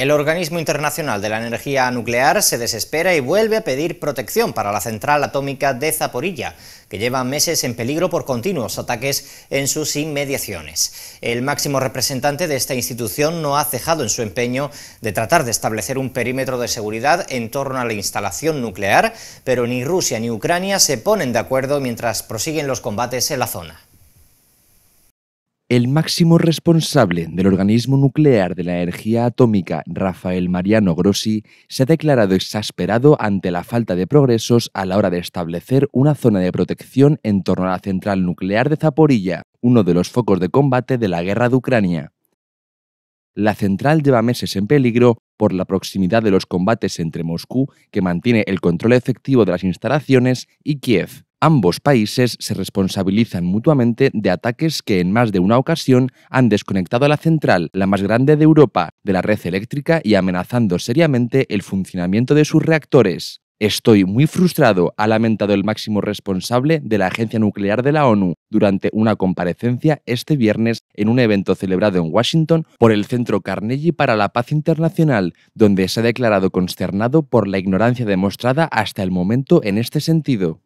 El Organismo Internacional de la Energía Nuclear se desespera y vuelve a pedir protección para la central atómica de Zaporilla, que lleva meses en peligro por continuos ataques en sus inmediaciones. El máximo representante de esta institución no ha cejado en su empeño de tratar de establecer un perímetro de seguridad en torno a la instalación nuclear, pero ni Rusia ni Ucrania se ponen de acuerdo mientras prosiguen los combates en la zona. El máximo responsable del organismo nuclear de la energía atómica, Rafael Mariano Grossi, se ha declarado exasperado ante la falta de progresos a la hora de establecer una zona de protección en torno a la central nuclear de Zaporilla, uno de los focos de combate de la guerra de Ucrania. La central lleva meses en peligro por la proximidad de los combates entre Moscú, que mantiene el control efectivo de las instalaciones, y Kiev, Ambos países se responsabilizan mutuamente de ataques que en más de una ocasión han desconectado a la central, la más grande de Europa, de la red eléctrica y amenazando seriamente el funcionamiento de sus reactores. Estoy muy frustrado, ha lamentado el máximo responsable de la Agencia Nuclear de la ONU durante una comparecencia este viernes en un evento celebrado en Washington por el Centro Carnegie para la Paz Internacional, donde se ha declarado consternado por la ignorancia demostrada hasta el momento en este sentido.